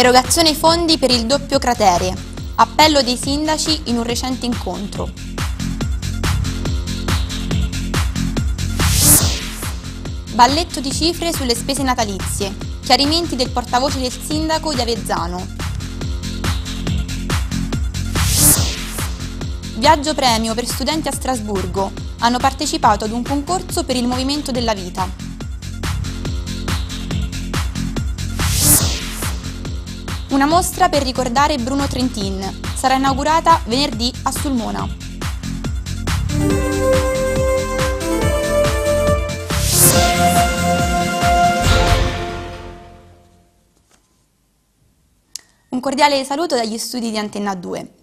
Erogazione fondi per il doppio cratere. Appello dei sindaci in un recente incontro. Balletto di cifre sulle spese natalizie. Chiarimenti del portavoce del sindaco di Avezzano. Viaggio premio per studenti a Strasburgo. Hanno partecipato ad un concorso per il movimento della vita. Una mostra per ricordare Bruno Trentin. Sarà inaugurata venerdì a Sulmona. Un cordiale saluto dagli studi di Antenna 2.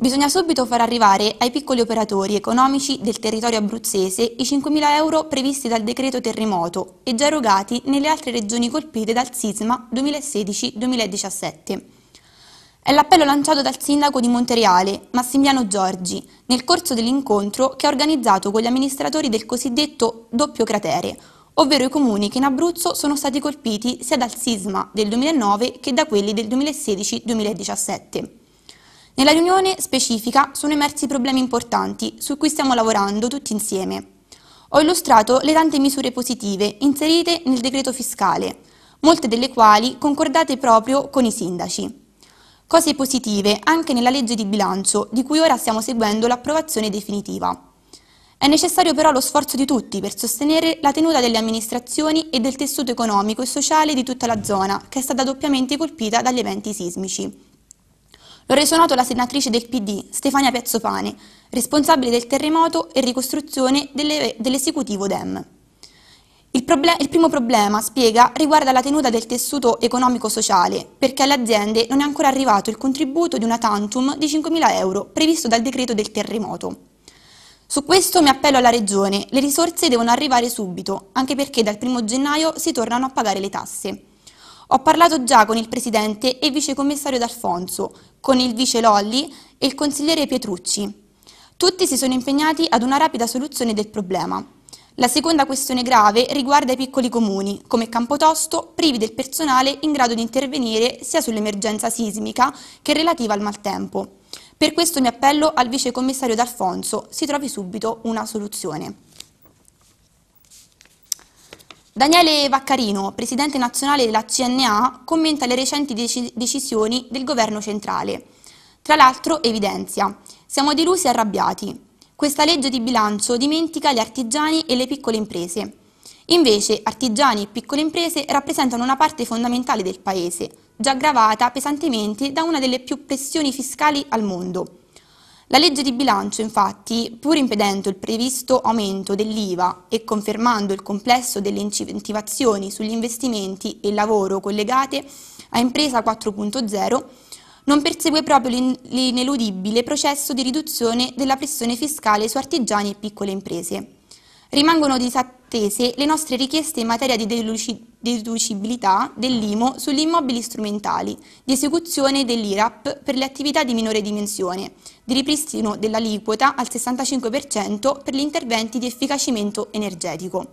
Bisogna subito far arrivare ai piccoli operatori economici del territorio abruzzese i 5.000 euro previsti dal decreto terremoto e già erogati nelle altre regioni colpite dal sisma 2016-2017. È l'appello lanciato dal sindaco di Montereale, Massimiliano Giorgi, nel corso dell'incontro che ha organizzato con gli amministratori del cosiddetto doppio cratere, ovvero i comuni che in Abruzzo sono stati colpiti sia dal sisma del 2009 che da quelli del 2016-2017. Nella riunione specifica sono emersi problemi importanti su cui stiamo lavorando tutti insieme. Ho illustrato le tante misure positive inserite nel decreto fiscale, molte delle quali concordate proprio con i sindaci. Cose positive anche nella legge di bilancio, di cui ora stiamo seguendo l'approvazione definitiva. È necessario però lo sforzo di tutti per sostenere la tenuta delle amministrazioni e del tessuto economico e sociale di tutta la zona, che è stata doppiamente colpita dagli eventi sismici. Lo reso noto la senatrice del PD, Stefania Piazzopane, responsabile del terremoto e ricostruzione dell'esecutivo DEM. Il, il primo problema, spiega, riguarda la tenuta del tessuto economico-sociale, perché alle aziende non è ancora arrivato il contributo di una tantum di 5.000 euro previsto dal decreto del terremoto. Su questo mi appello alla Regione, le risorse devono arrivare subito, anche perché dal 1 gennaio si tornano a pagare le tasse. Ho parlato già con il Presidente e Vice Commissario D'Alfonso, con il vice Lolli e il consigliere Pietrucci. Tutti si sono impegnati ad una rapida soluzione del problema. La seconda questione grave riguarda i piccoli comuni, come Campotosto, privi del personale in grado di intervenire sia sull'emergenza sismica che relativa al maltempo. Per questo mi appello al vice commissario D'Alfonso, si trovi subito una soluzione. Daniele Vaccarino, presidente nazionale della CNA, commenta le recenti dec decisioni del governo centrale. Tra l'altro evidenzia, siamo delusi e arrabbiati. Questa legge di bilancio dimentica gli artigiani e le piccole imprese. Invece artigiani e piccole imprese rappresentano una parte fondamentale del Paese, già gravata pesantemente da una delle più pressioni fiscali al mondo. La legge di bilancio, infatti, pur impedendo il previsto aumento dell'IVA e confermando il complesso delle incentivazioni sugli investimenti e il lavoro collegate a Impresa 4.0, non persegue proprio l'ineludibile processo di riduzione della pressione fiscale su artigiani e piccole imprese. Rimangono disattese le nostre richieste in materia di deducibilità dell'IMO sugli immobili strumentali, di esecuzione dell'IRAP per le attività di minore dimensione, di ripristino dell'aliquota al 65% per gli interventi di efficacimento energetico.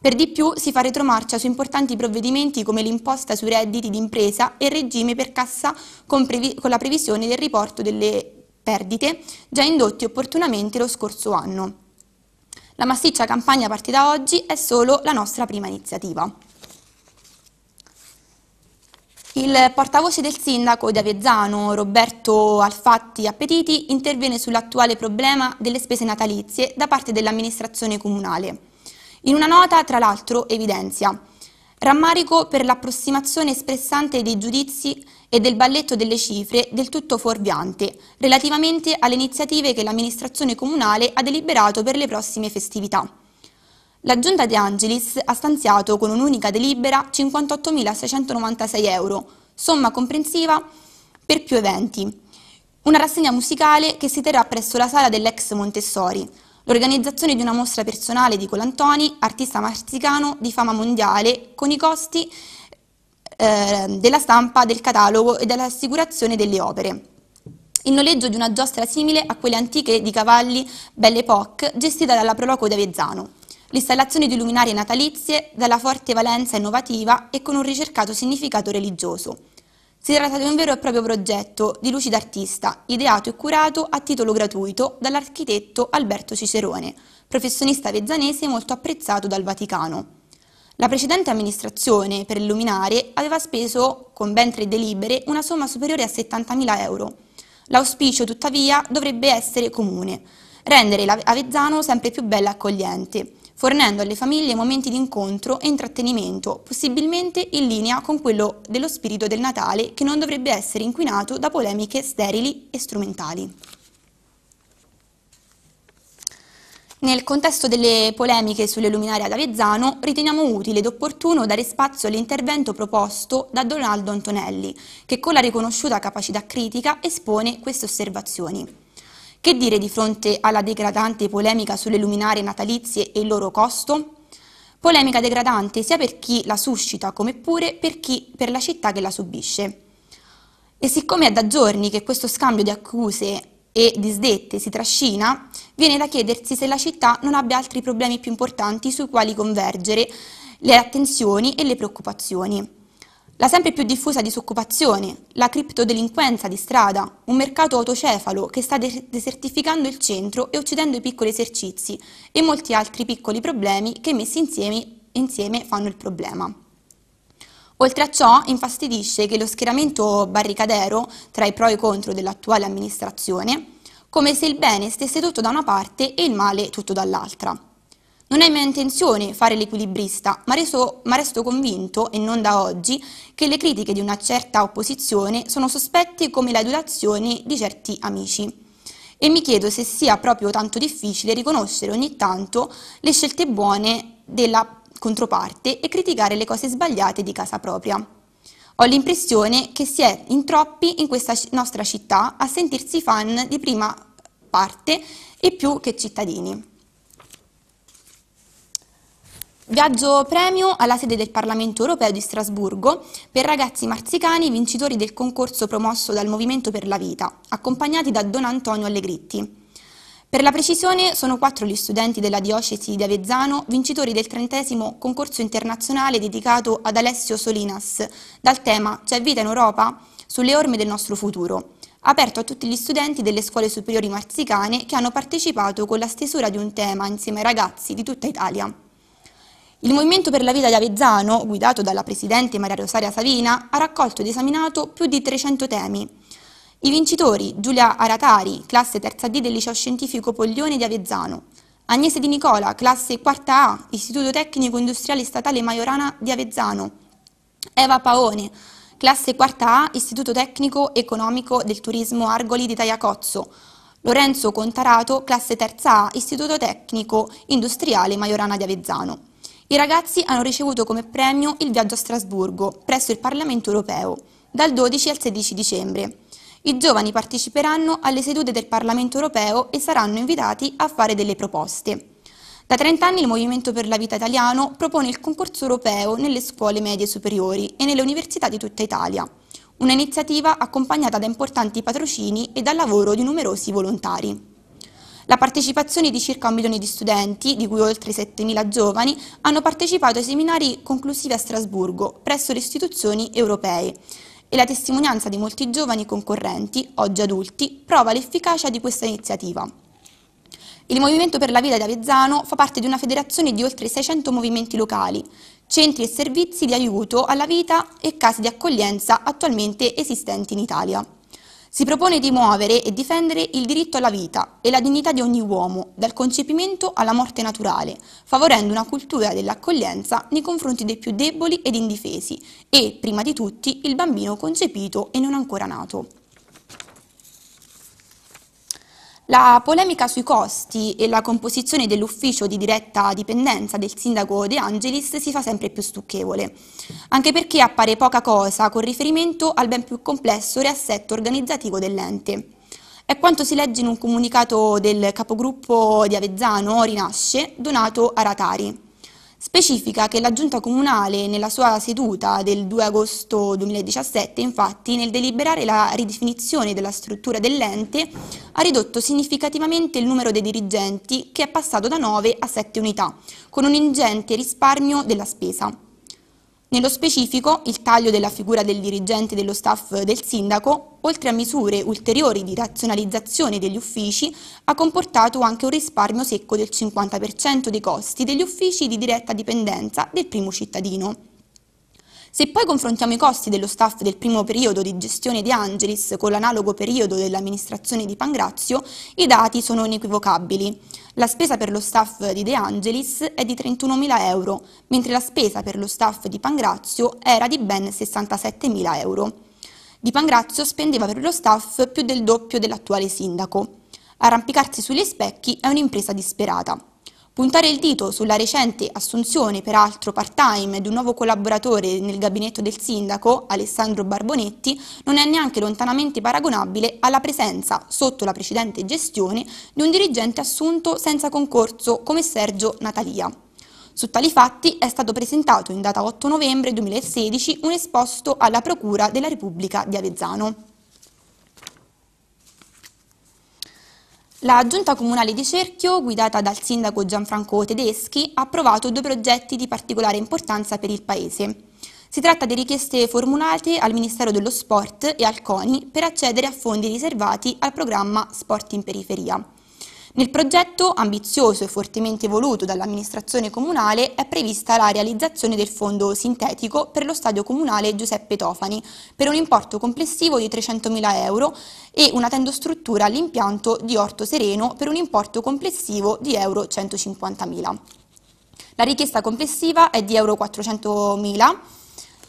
Per di più si fa retromarcia su importanti provvedimenti come l'imposta sui redditi d'impresa e il regime per cassa con, con, la previsione del riporto delle perdite già indotti opportunamente lo scorso anno. La massiccia campagna partita oggi è solo la nostra prima iniziativa. Il portavoce del sindaco di Avezzano, Roberto Alfatti Appetiti, interviene sull'attuale problema delle spese natalizie da parte dell'amministrazione comunale. In una nota, tra l'altro, evidenzia Rammarico per l'approssimazione espressante dei giudizi e del balletto delle cifre del tutto fuorviante, relativamente alle iniziative che l'amministrazione comunale ha deliberato per le prossime festività. La Giunta De Angelis ha stanziato con un'unica delibera 58.696 euro, somma comprensiva per più eventi. Una rassegna musicale che si terrà presso la sala dell'ex Montessori, l'organizzazione di una mostra personale di Colantoni, artista marzicano di fama mondiale, con i costi eh, della stampa del catalogo e dell'assicurazione delle opere. Il noleggio di una giostra simile a quelle antiche di cavalli Belle Époque gestita dalla Proloco d'Avezzano. L'installazione di luminarie natalizie dalla forte valenza innovativa e con un ricercato significato religioso. Si tratta di un vero e proprio progetto di luci d'artista, ideato e curato a titolo gratuito dall'architetto Alberto Cicerone, professionista vezzanese molto apprezzato dal Vaticano. La precedente amministrazione, per illuminare, aveva speso, con ben tre delibere, una somma superiore a 70.000 euro. L'auspicio, tuttavia, dovrebbe essere comune, rendere l'Avezzano sempre più bella e accogliente fornendo alle famiglie momenti di incontro e intrattenimento, possibilmente in linea con quello dello spirito del Natale che non dovrebbe essere inquinato da polemiche sterili e strumentali. Nel contesto delle polemiche sulle luminarie ad Avezzano, riteniamo utile ed opportuno dare spazio all'intervento proposto da Donaldo Antonelli, che con la riconosciuta capacità critica espone queste osservazioni. Che dire di fronte alla degradante polemica sulle luminarie natalizie e il loro costo? Polemica degradante sia per chi la suscita come pure per chi per la città che la subisce. E siccome è da giorni che questo scambio di accuse e disdette si trascina, viene da chiedersi se la città non abbia altri problemi più importanti sui quali convergere le attenzioni e le preoccupazioni la sempre più diffusa disoccupazione, la criptodelinquenza di strada, un mercato autocefalo che sta desertificando il centro e uccidendo i piccoli esercizi e molti altri piccoli problemi che messi insieme, insieme fanno il problema. Oltre a ciò infastidisce che lo schieramento barricadero tra i pro e i contro dell'attuale amministrazione, come se il bene stesse tutto da una parte e il male tutto dall'altra. Non è mia intenzione fare l'equilibrista, ma, ma resto convinto, e non da oggi, che le critiche di una certa opposizione sono sospette come la adulazione di certi amici e mi chiedo se sia proprio tanto difficile riconoscere ogni tanto le scelte buone della controparte e criticare le cose sbagliate di casa propria. Ho l'impressione che si è in troppi in questa nostra città a sentirsi fan di prima parte e più che cittadini. Viaggio premio alla sede del Parlamento europeo di Strasburgo per ragazzi marzicani vincitori del concorso promosso dal Movimento per la Vita, accompagnati da Don Antonio Allegritti. Per la precisione sono quattro gli studenti della diocesi di Avezzano vincitori del trentesimo concorso internazionale dedicato ad Alessio Solinas dal tema C'è vita in Europa? Sulle orme del nostro futuro, aperto a tutti gli studenti delle scuole superiori marzicane che hanno partecipato con la stesura di un tema insieme ai ragazzi di tutta Italia. Il Movimento per la Vita di Avezzano, guidato dalla Presidente Maria Rosaria Savina, ha raccolto ed esaminato più di 300 temi. I vincitori Giulia Aratari, classe terza D del liceo scientifico Poglione di Avezzano, Agnese Di Nicola, classe quarta A, istituto tecnico industriale statale Maiorana di Avezzano, Eva Paone, classe quarta A, istituto tecnico economico del turismo Argoli di Tagliacozzo, Lorenzo Contarato, classe terza A, istituto tecnico industriale Maiorana di Avezzano. I ragazzi hanno ricevuto come premio il viaggio a Strasburgo, presso il Parlamento europeo, dal 12 al 16 dicembre. I giovani parteciperanno alle sedute del Parlamento europeo e saranno invitati a fare delle proposte. Da 30 anni il Movimento per la Vita Italiano propone il concorso europeo nelle scuole medie superiori e nelle università di tutta Italia, un'iniziativa accompagnata da importanti patrocini e dal lavoro di numerosi volontari. La partecipazione di circa un milione di studenti, di cui oltre 7.000 giovani, hanno partecipato ai seminari conclusivi a Strasburgo, presso le istituzioni europee e la testimonianza di molti giovani concorrenti, oggi adulti, prova l'efficacia di questa iniziativa. Il Movimento per la Vita di Avezzano fa parte di una federazione di oltre 600 movimenti locali, centri e servizi di aiuto alla vita e casi di accoglienza attualmente esistenti in Italia. Si propone di muovere e difendere il diritto alla vita e la dignità di ogni uomo, dal concepimento alla morte naturale, favorendo una cultura dell'accoglienza nei confronti dei più deboli ed indifesi e, prima di tutti, il bambino concepito e non ancora nato. La polemica sui costi e la composizione dell'ufficio di diretta dipendenza del sindaco De Angelis si fa sempre più stucchevole, anche perché appare poca cosa con riferimento al ben più complesso riassetto organizzativo dell'ente. È quanto si legge in un comunicato del capogruppo di Avezzano Rinasce, Donato a Ratari. Specifica che la Giunta Comunale, nella sua seduta del 2 agosto 2017, infatti, nel deliberare la ridefinizione della struttura dell'ente, ha ridotto significativamente il numero dei dirigenti, che è passato da 9 a 7 unità, con un ingente risparmio della spesa. Nello specifico, il taglio della figura del dirigente dello staff del sindaco, oltre a misure ulteriori di razionalizzazione degli uffici, ha comportato anche un risparmio secco del 50% dei costi degli uffici di diretta dipendenza del primo cittadino. Se poi confrontiamo i costi dello staff del primo periodo di gestione di Angelis con l'analogo periodo dell'amministrazione di Pangrazio, i dati sono inequivocabili. La spesa per lo staff di De Angelis è di 31.000 euro, mentre la spesa per lo staff di Pangrazio era di ben 67.000 euro. Di Pangrazio spendeva per lo staff più del doppio dell'attuale sindaco. Arrampicarsi sugli specchi è un'impresa disperata. Puntare il dito sulla recente assunzione, peraltro part-time, di un nuovo collaboratore nel gabinetto del sindaco, Alessandro Barbonetti, non è neanche lontanamente paragonabile alla presenza, sotto la precedente gestione, di un dirigente assunto senza concorso come Sergio Natalia. Su tali fatti è stato presentato in data 8 novembre 2016 un esposto alla Procura della Repubblica di Avezzano. La Giunta Comunale di Cerchio, guidata dal sindaco Gianfranco Tedeschi, ha approvato due progetti di particolare importanza per il Paese. Si tratta di richieste formulate al Ministero dello Sport e al CONI per accedere a fondi riservati al programma Sport in Periferia. Nel progetto, ambizioso e fortemente voluto dall'amministrazione comunale, è prevista la realizzazione del fondo sintetico per lo stadio comunale Giuseppe Tofani, per un importo complessivo di 300.000 euro e una tendostruttura all'impianto di Orto Sereno per un importo complessivo di euro 150.000. La richiesta complessiva è di euro 400.000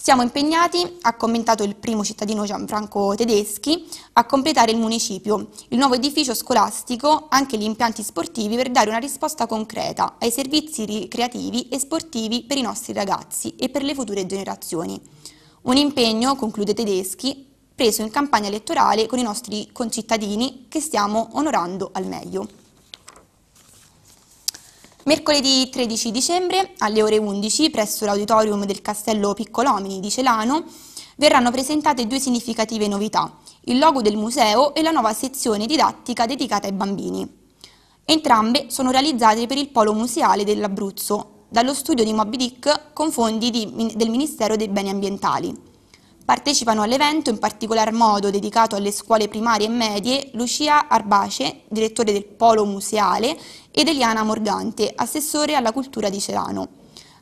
siamo impegnati, ha commentato il primo cittadino Gianfranco Tedeschi, a completare il municipio, il nuovo edificio scolastico, anche gli impianti sportivi per dare una risposta concreta ai servizi ricreativi e sportivi per i nostri ragazzi e per le future generazioni. Un impegno, conclude Tedeschi, preso in campagna elettorale con i nostri concittadini che stiamo onorando al meglio. Mercoledì 13 dicembre alle ore 11 presso l'auditorium del Castello Piccolomini di Celano verranno presentate due significative novità, il logo del museo e la nuova sezione didattica dedicata ai bambini. Entrambe sono realizzate per il Polo Museale dell'Abruzzo, dallo studio di Moby Dick con fondi di, del Ministero dei Beni Ambientali. Partecipano all'evento, in particolar modo dedicato alle scuole primarie e medie, Lucia Arbace, direttore del Polo Museale, ed Eliana Morgante, assessore alla cultura di Celano.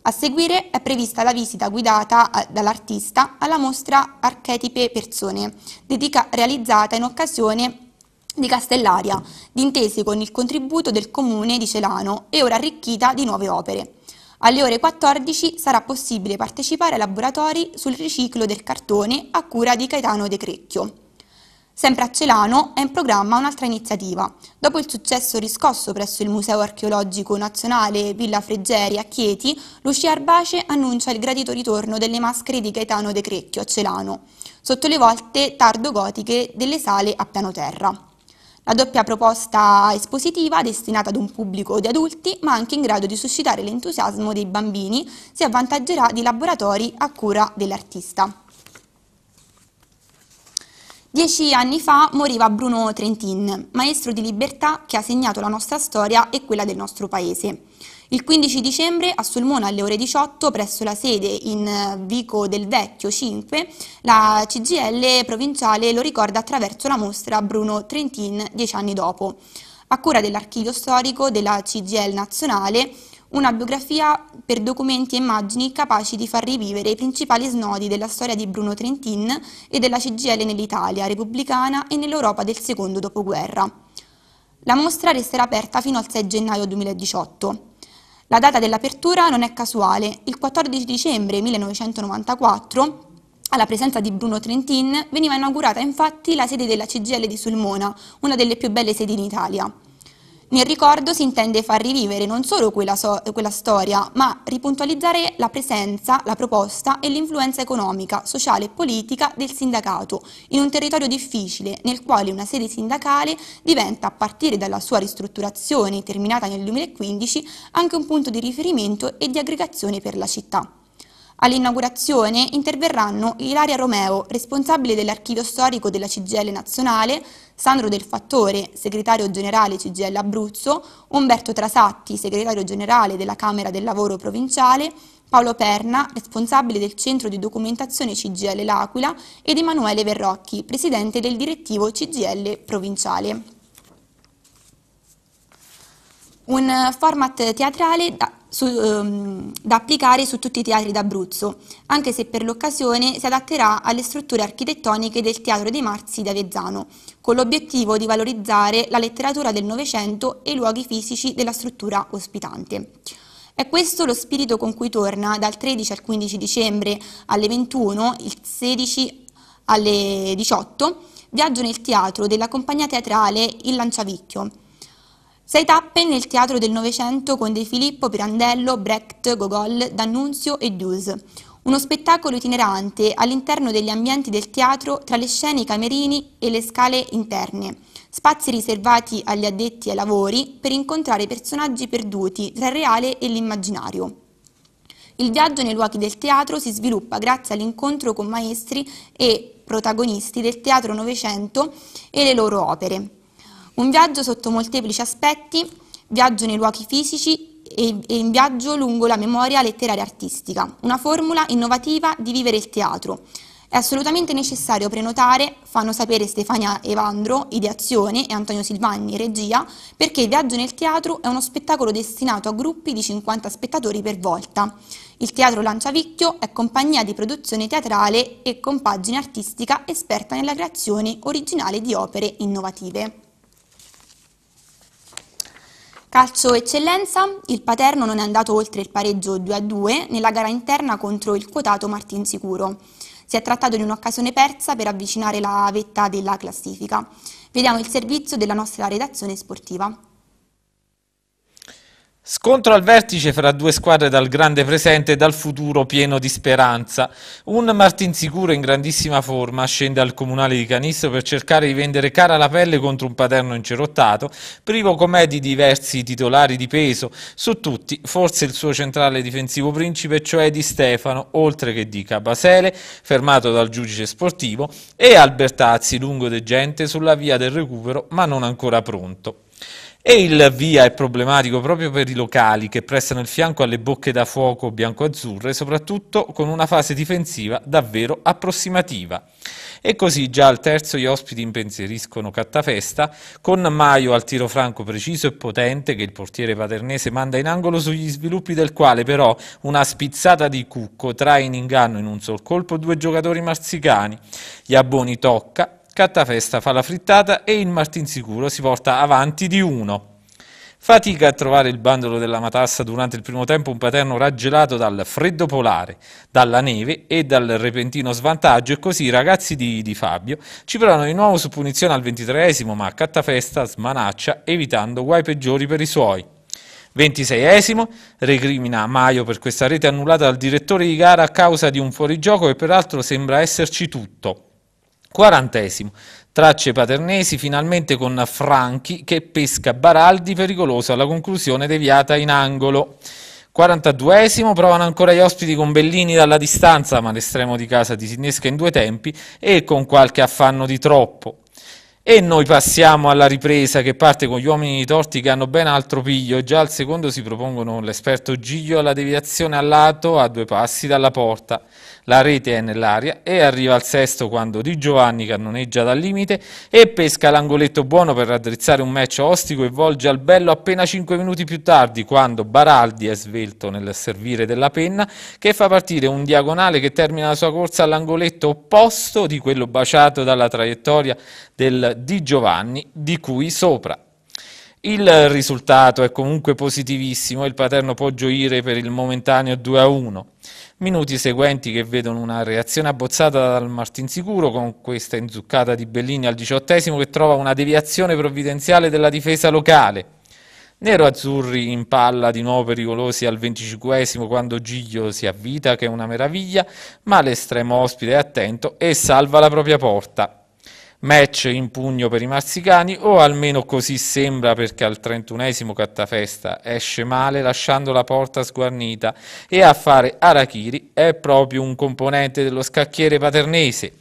A seguire è prevista la visita guidata eh, dall'artista alla mostra Archetipe Persone, dedica, realizzata in occasione di Castellaria, d'intese con il contributo del comune di Celano e ora arricchita di nuove opere. Alle ore 14 sarà possibile partecipare ai laboratori sul riciclo del cartone a cura di Caetano De Crecchio. Sempre a Celano è in programma un'altra iniziativa. Dopo il successo riscosso presso il Museo Archeologico Nazionale Villa Freggeri a Chieti, Lucia Arbace annuncia il gradito ritorno delle maschere di Gaetano De Crecchio a Celano, sotto le volte tardo-gotiche delle sale a piano terra. La doppia proposta espositiva, destinata ad un pubblico di adulti, ma anche in grado di suscitare l'entusiasmo dei bambini, si avvantaggerà di laboratori a cura dell'artista. Dieci anni fa moriva Bruno Trentin, maestro di libertà che ha segnato la nostra storia e quella del nostro paese. Il 15 dicembre a Sulmona alle ore 18 presso la sede in eh, Vico del Vecchio 5 la CGL provinciale lo ricorda attraverso la mostra Bruno Trentin dieci anni dopo. A cura dell'archivio storico della CGL nazionale una biografia per documenti e immagini capaci di far rivivere i principali snodi della storia di Bruno Trentin e della CGL nell'Italia repubblicana e nell'Europa del secondo dopoguerra. La mostra resterà aperta fino al 6 gennaio 2018. La data dell'apertura non è casuale, il 14 dicembre 1994 alla presenza di Bruno Trentin veniva inaugurata infatti la sede della CGL di Sulmona, una delle più belle sedi in Italia. Nel ricordo si intende far rivivere non solo quella, so quella storia, ma ripuntualizzare la presenza, la proposta e l'influenza economica, sociale e politica del sindacato in un territorio difficile nel quale una sede sindacale diventa, a partire dalla sua ristrutturazione terminata nel 2015, anche un punto di riferimento e di aggregazione per la città. All'inaugurazione interverranno Ilaria Romeo, responsabile dell'archivio storico della CGL nazionale, Sandro Del Fattore, segretario generale CGL Abruzzo, Umberto Trasatti, segretario generale della Camera del Lavoro Provinciale, Paolo Perna, responsabile del centro di documentazione CGL L'Aquila ed Emanuele Verrocchi, presidente del direttivo CGL Provinciale. Un format teatrale su, um, da applicare su tutti i teatri d'Abruzzo, anche se per l'occasione si adatterà alle strutture architettoniche del Teatro dei Marzi di Avezzano, con l'obiettivo di valorizzare la letteratura del Novecento e i luoghi fisici della struttura ospitante. È questo lo spirito con cui torna dal 13 al 15 dicembre alle 21, il 16 alle 18, Viaggio nel teatro della compagnia teatrale Il Lanciavicchio, sei tappe nel teatro del Novecento con De Filippo, Pirandello, Brecht, Gogol, D'Annunzio e Duse. Uno spettacolo itinerante all'interno degli ambienti del teatro tra le scene, i camerini e le scale interne. Spazi riservati agli addetti ai lavori per incontrare personaggi perduti tra il reale e l'immaginario. Il viaggio nei luoghi del teatro si sviluppa grazie all'incontro con maestri e protagonisti del teatro Novecento e le loro opere. Un viaggio sotto molteplici aspetti, viaggio nei luoghi fisici e, in viaggio lungo la memoria letteraria artistica, una formula innovativa di vivere il teatro. È assolutamente necessario prenotare, fanno sapere Stefania Evandro, ideazione, e Antonio Silvagni, regia, perché il viaggio nel teatro è uno spettacolo destinato a gruppi di 50 spettatori per volta. Il Teatro Lanciavicchio è compagnia di produzione teatrale e compagine artistica esperta nella creazione originale di opere innovative. Calcio eccellenza, il Paterno non è andato oltre il pareggio 2-2 nella gara interna contro il quotato Martinsicuro. Si è trattato di un'occasione persa per avvicinare la vetta della classifica. Vediamo il servizio della nostra redazione sportiva. Scontro al vertice fra due squadre dal grande presente e dal futuro pieno di speranza. Un Martin Sicuro in grandissima forma scende al comunale di Canisso per cercare di vendere cara la pelle contro un paterno incerottato, privo com'è di diversi titolari di peso, su tutti forse il suo centrale difensivo principe, cioè di Stefano, oltre che di Cabasele, fermato dal giudice sportivo, e Albertazzi, lungo degente, sulla via del recupero ma non ancora pronto. E il via è problematico proprio per i locali che prestano il fianco alle bocche da fuoco bianco-azzurre, soprattutto con una fase difensiva davvero approssimativa. E così già al terzo gli ospiti impensieriscono Cattafesta, con Maio al tiro franco preciso e potente che il portiere paternese manda in angolo sugli sviluppi del quale però una spizzata di Cucco trae in inganno in un sol colpo due giocatori marsicani. Gli abboni tocca, Cattafesta fa la frittata e il Martinsicuro si porta avanti di uno. Fatica a trovare il bandolo della matassa durante il primo tempo un paterno raggelato dal freddo polare, dalla neve e dal repentino svantaggio e così i ragazzi di, di Fabio ci provano di nuovo su punizione al ventitreesimo ma Cattafesta smanaccia evitando guai peggiori per i suoi. 26esimo, recrimina Maio per questa rete annullata dal direttore di gara a causa di un fuorigioco e peraltro sembra esserci tutto. Quarantesimo. Tracce paternesi finalmente con Franchi che pesca Baraldi pericoloso alla conclusione deviata in angolo. 42esimo, provano ancora gli ospiti con Bellini dalla distanza, ma l'estremo di casa disinnesca in due tempi e con qualche affanno di troppo. E noi passiamo alla ripresa che parte con gli uomini di Torti che hanno ben altro piglio. Già al secondo si propongono l'esperto Giglio alla deviazione a lato a due passi dalla porta la rete è nell'aria e arriva al sesto quando Di Giovanni cannoneggia dal limite e pesca l'angoletto buono per raddrizzare un match ostico e volge al bello appena 5 minuti più tardi quando Baraldi è svelto nel servire della penna che fa partire un diagonale che termina la sua corsa all'angoletto opposto di quello baciato dalla traiettoria del Di Giovanni di cui sopra. Il risultato è comunque positivissimo e il Paterno può gioire per il momentaneo 2 a 1. Minuti seguenti che vedono una reazione abbozzata dal Martinsicuro con questa inzuccata di Bellini al diciottesimo che trova una deviazione provvidenziale della difesa locale. Nero-azzurri in palla di nuovo pericolosi al 25 quando Giglio si avvita che è una meraviglia, ma l'estremo ospite è attento e salva la propria porta match in pugno per i marsicani o almeno così sembra perché al 31esimo Cattafesta esce male lasciando la porta sguarnita e a fare Arachiri è proprio un componente dello scacchiere paternese.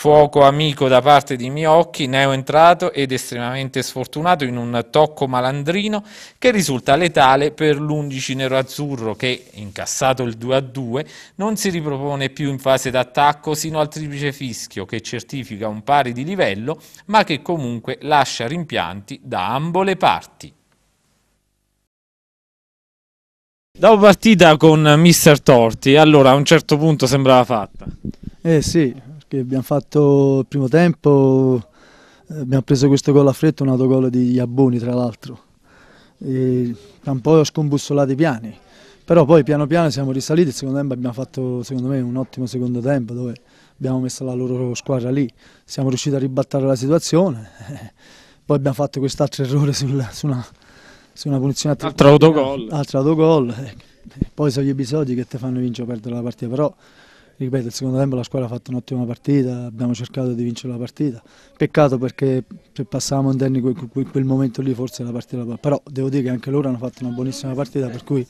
Fuoco amico da parte di Miocchi, neo entrato ed estremamente sfortunato in un tocco malandrino che risulta letale per l'11 nero-azzurro che, incassato il 2-2, non si ripropone più in fase d'attacco sino al triplice fischio che certifica un pari di livello ma che comunque lascia rimpianti da ambo le parti. Dopo partita con Mister Torti, allora a un certo punto sembrava fatta. Eh sì, che abbiamo fatto il primo tempo, eh, abbiamo preso questo gol a fretta, un autogol di Iabboni tra l'altro, e un po' scombussolato i piani, però poi piano piano siamo risaliti, il secondo tempo abbiamo fatto secondo me un ottimo secondo tempo dove abbiamo messo la loro squadra lì, siamo riusciti a ribattare la situazione, poi abbiamo fatto quest'altro errore sul, su, una, su, una, punizione a altro autogol, altro autogol. Eh, poi sono gli episodi che ti fanno vincere o perdere la partita, però ripeto, il secondo tempo la squadra ha fatto un'ottima partita, abbiamo cercato di vincere la partita. Peccato perché se passavamo in quel, in quel momento lì forse la partita però devo dire che anche loro hanno fatto una buonissima partita per cui,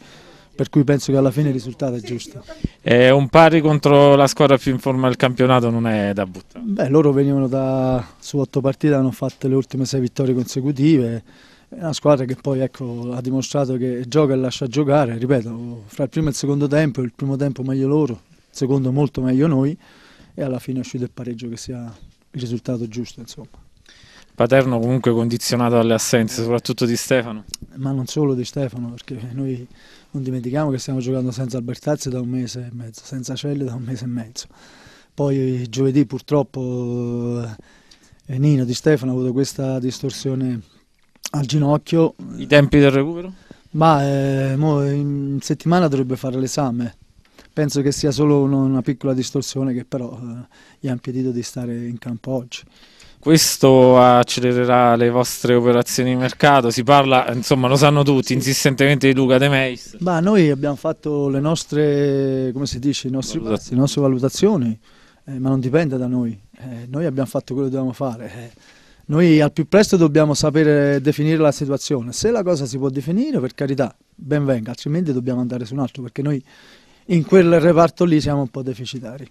per cui penso che alla fine il risultato è giusto. E un pari contro la squadra più in forma del campionato non è da buttare? Beh, loro venivano da, su otto partite, hanno fatto le ultime sei vittorie consecutive, è una squadra che poi ecco, ha dimostrato che gioca e lascia giocare, ripeto, fra il primo e il secondo tempo, il primo tempo meglio loro, secondo molto meglio noi e alla fine è uscito il pareggio che sia il risultato giusto insomma. Paterno comunque condizionato dalle assenze, soprattutto di Stefano. Ma non solo di Stefano, perché noi non dimentichiamo che stiamo giocando senza Albertazzi da un mese e mezzo, senza Celli da un mese e mezzo. Poi giovedì purtroppo eh, Nino di Stefano ha avuto questa distorsione al ginocchio. I tempi del recupero? Ma eh, in settimana dovrebbe fare l'esame, penso che sia solo una piccola distorsione che però eh, gli ha impedito di stare in campo oggi. Questo accelererà le vostre operazioni di mercato, si parla, insomma lo sanno tutti, insistentemente di Luca De Meis. Ma noi abbiamo fatto le nostre, come si dice, nostri, le nostre valutazioni, eh, ma non dipende da noi, eh, noi abbiamo fatto quello che dobbiamo fare. Eh, noi al più presto dobbiamo sapere definire la situazione, se la cosa si può definire per carità ben venga, altrimenti dobbiamo andare su un altro perché noi in quel reparto lì siamo un po' deficitari.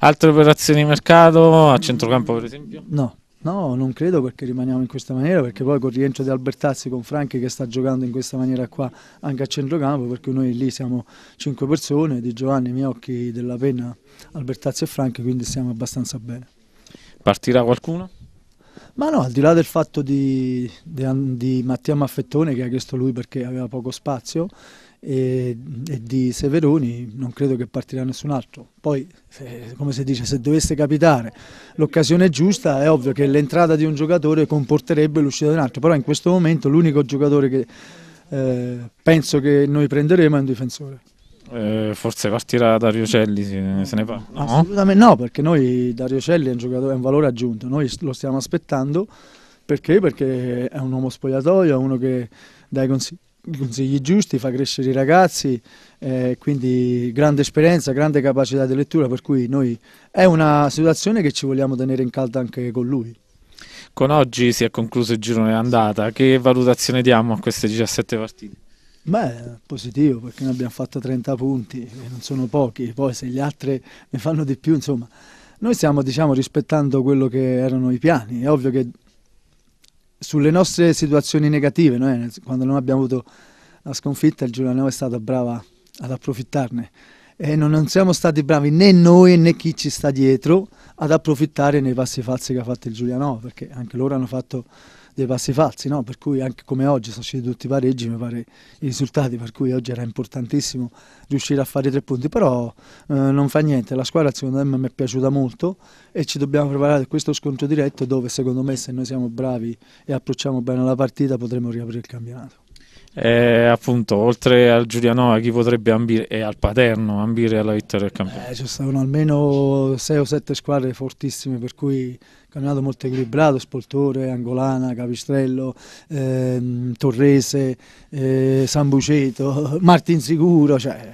Altre operazioni di mercato a centrocampo per esempio? No, no, non credo perché rimaniamo in questa maniera, perché poi col rientro di Albertazzi con Franchi che sta giocando in questa maniera qua anche a centrocampo, perché noi lì siamo cinque persone, di Giovanni, Miocchi, Della Penna, Albertazzi e Franchi, quindi stiamo abbastanza bene. Partirà qualcuno? Ma no, al di là del fatto di, di, di Mattia Maffettone che ha chiesto lui perché aveva poco spazio, e, e di Severoni non credo che partirà nessun altro. Poi, se, come si dice, se dovesse capitare l'occasione giusta, è ovvio che l'entrata di un giocatore comporterebbe l'uscita di un altro, però in questo momento l'unico giocatore che eh, penso che noi prenderemo è un difensore. Eh, forse partirà Dario Celli, se ne parla. No? Assolutamente no, perché noi Dario Celli è un, giocatore, è un valore aggiunto, noi lo stiamo aspettando perché? Perché è un uomo spogliatoio, è uno che dai consigli consigli giusti, fa crescere i ragazzi, eh, quindi grande esperienza, grande capacità di lettura, per cui noi è una situazione che ci vogliamo tenere in caldo anche con lui. Con oggi si è concluso il girone andata, che valutazione diamo a queste 17 partite? Beh, positivo perché noi abbiamo fatto 30 punti, non sono pochi, poi se gli altri ne fanno di più, insomma, noi stiamo diciamo, rispettando quello che erano i piani, è ovvio che sulle nostre situazioni negative. Noi, eh, quando non abbiamo avuto la sconfitta, il Giuliano è stato brava ad approfittarne. E non, non siamo stati bravi né noi né chi ci sta dietro ad approfittare nei passi falsi che ha fatto il Giuliano, perché anche loro hanno fatto dei passi falsi, no? per cui anche come oggi sono usciti tutti i pareggi, mi pare i risultati, per cui oggi era importantissimo riuscire a fare tre punti, però eh, non fa niente, la squadra secondo me mi è piaciuta molto e ci dobbiamo preparare a questo scontro diretto dove secondo me se noi siamo bravi e approcciamo bene la partita potremo riaprire il campionato. Eh, appunto, oltre al Giulianova, chi potrebbe ambire e eh, al Paterno ambire alla vittoria del campionato? Eh, ci sono almeno 6 o 7 squadre fortissime, per cui campionato molto equilibrato, Spoltore, Angolana, Capistrello, ehm, Torrese, eh, San Buceto, Martin Sicuro, cioè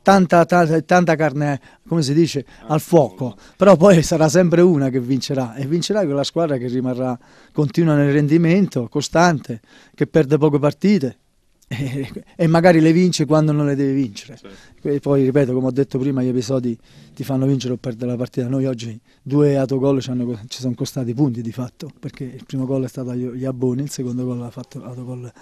tanta, tanta, tanta carne, come si dice, al fuoco, però poi sarà sempre una che vincerà e vincerà quella squadra che rimarrà continua nel rendimento, costante, che perde poche partite e magari le vince quando non le deve vincere. Sì. poi ripeto, come ho detto prima, gli episodi ti fanno vincere o perdere la partita. Noi oggi due autogol ci, hanno, ci sono costati punti di fatto, perché il primo gol è stato agli abboni, il secondo gol ha fatto autogol.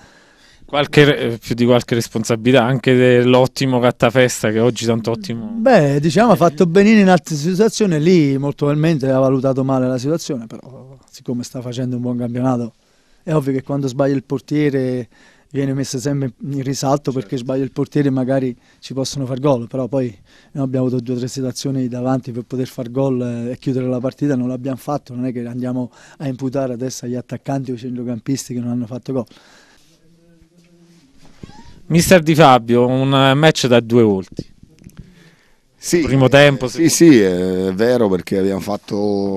Qualche, eh, più di qualche responsabilità anche dell'ottimo Cattafesta che oggi tanto ottimo beh diciamo ha fatto benino in altre situazioni lì molto probabilmente ha valutato male la situazione però siccome sta facendo un buon campionato è ovvio che quando sbaglia il portiere viene messa sempre in risalto certo. perché sbaglia il portiere e magari ci possono far gol, però poi noi abbiamo avuto due o tre situazioni davanti per poter far gol eh, e chiudere la partita, non l'abbiamo fatto, non è che andiamo a imputare adesso agli attaccanti o ai centrocampisti che non hanno fatto gol. Mister Di Fabio, un eh, match da due volti. Sì, primo tempo. Sì, sì, è vero perché abbiamo fatto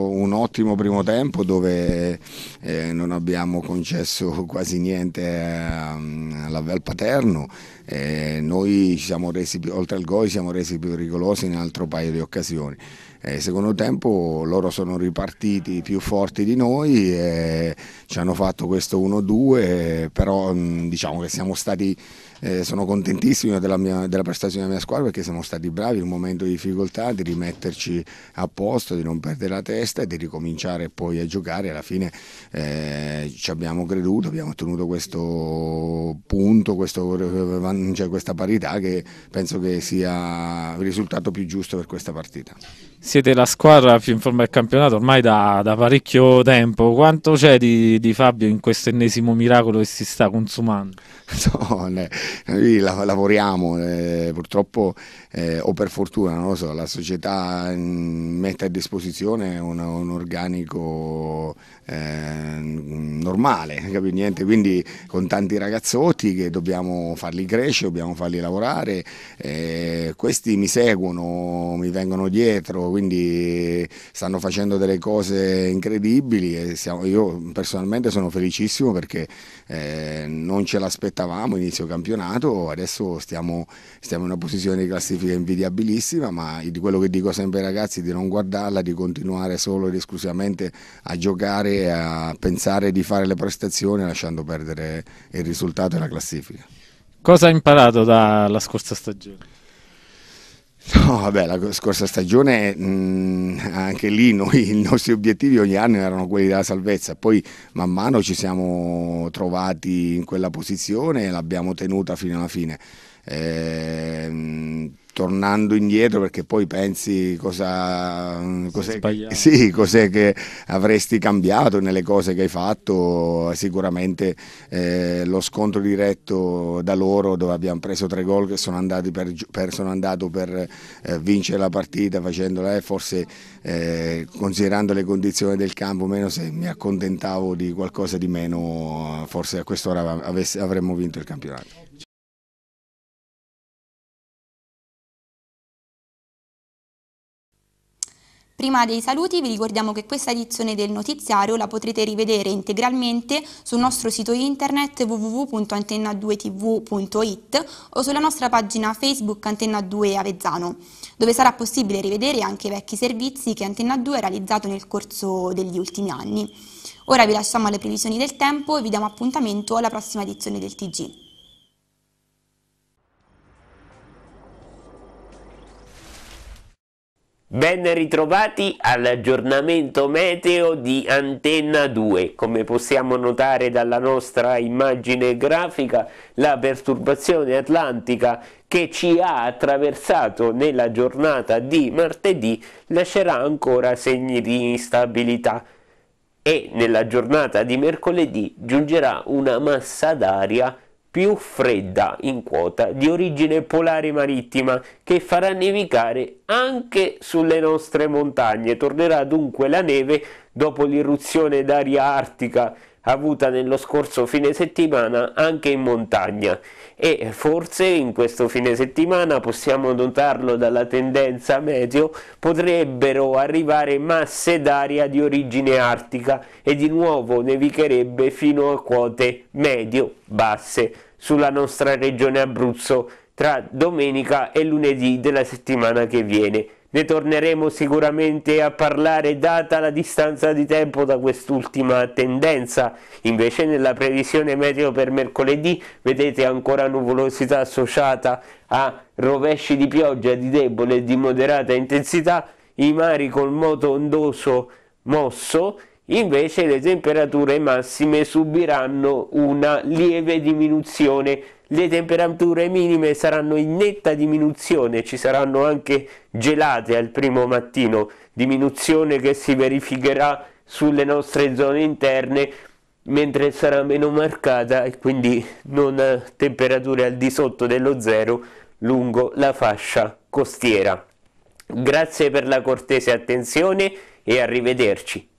un ottimo primo tempo dove eh, non abbiamo concesso quasi niente eh, alla Paterno. Eh, noi ci siamo resi, oltre al gol, siamo resi più pericolosi in un altro paio di occasioni. Eh, secondo tempo loro sono ripartiti più forti di noi e eh, ci hanno fatto questo 1-2, eh, però mm, diciamo che siamo stati eh, sono contentissimo della, mia, della, prestazione della mia squadra perché siamo stati bravi in un momento di difficoltà di rimetterci a posto, di non perdere la testa e di ricominciare poi a giocare. Alla fine eh, ci abbiamo creduto, abbiamo ottenuto questo punto, questo, cioè questa parità che penso che sia il risultato più giusto per questa partita. Siete la squadra più in forma del campionato ormai da, da parecchio tempo. Quanto c'è di, di Fabio in questo ennesimo miracolo che si sta consumando? No, noi la, lavoriamo, eh, purtroppo eh, o per fortuna, non lo so, la società mm, mette a disposizione un, un organico eh, normale, capito niente, quindi con tanti ragazzotti che dobbiamo farli crescere, dobbiamo farli lavorare, eh, questi mi seguono, mi vengono dietro, quindi stanno facendo delle cose incredibili e siamo, io personalmente sono felicissimo perché eh, non ce l'aspettavamo inizio campionato campionato, adesso stiamo, stiamo, in una posizione di classifica invidiabilissima, ma di quello che dico sempre ai ragazzi di non guardarla, di continuare solo ed esclusivamente a giocare, a pensare di fare le prestazioni lasciando perdere il risultato e la classifica. Cosa hai imparato dalla scorsa stagione? No, vabbè, la scorsa stagione mh, mm, anche lì noi, i nostri obiettivi ogni anno erano quelli della salvezza, poi man mano ci siamo trovati in quella posizione e l'abbiamo tenuta fino alla fine. Eh, tornando indietro perché poi pensi cosa cos'è, sì, cos'è che avresti cambiato nelle cose che hai fatto sicuramente eh, lo scontro diretto da loro dove abbiamo preso tre gol che sono, per, per, sono andato per eh, vincere la partita facendola eh, forse eh, considerando le condizioni del campo meno se mi accontentavo di qualcosa di meno forse a quest'ora avesse, avremmo vinto il campionato Prima dei saluti vi ricordiamo che questa edizione del notiziario la potrete rivedere integralmente sul nostro sito internet www.antenna2tv.it o sulla nostra pagina Facebook Antenna 2 Avezzano, dove sarà possibile rivedere anche i vecchi servizi che Antenna 2 ha realizzato nel corso degli ultimi anni. Ora vi lasciamo alle previsioni del tempo e vi diamo appuntamento alla prossima edizione del TG. Ben ritrovati all'aggiornamento meteo di Antenna 2. Come possiamo notare dalla nostra immagine grafica, la perturbazione atlantica che ci ha attraversato nella giornata di martedì lascerà ancora segni di instabilità e nella giornata di mercoledì giungerà una massa d'aria più fredda in quota di origine polare marittima che farà nevicare anche sulle nostre montagne. Tornerà dunque la neve dopo l'irruzione d'aria artica avuta nello scorso fine settimana anche in montagna e forse in questo fine settimana possiamo notarlo dalla tendenza meteo potrebbero arrivare masse d'aria di origine artica e di nuovo nevicherebbe fino a quote medio basse sulla nostra regione Abruzzo tra domenica e lunedì della settimana che viene ne torneremo sicuramente a parlare data la distanza di tempo da quest'ultima tendenza. Invece nella previsione meteo per mercoledì vedete ancora nuvolosità associata a rovesci di pioggia di debole e di moderata intensità, i mari col moto ondoso mosso, invece le temperature massime subiranno una lieve diminuzione le temperature minime saranno in netta diminuzione, ci saranno anche gelate al primo mattino, diminuzione che si verificherà sulle nostre zone interne mentre sarà meno marcata e quindi non temperature al di sotto dello zero lungo la fascia costiera. Grazie per la cortese attenzione e arrivederci.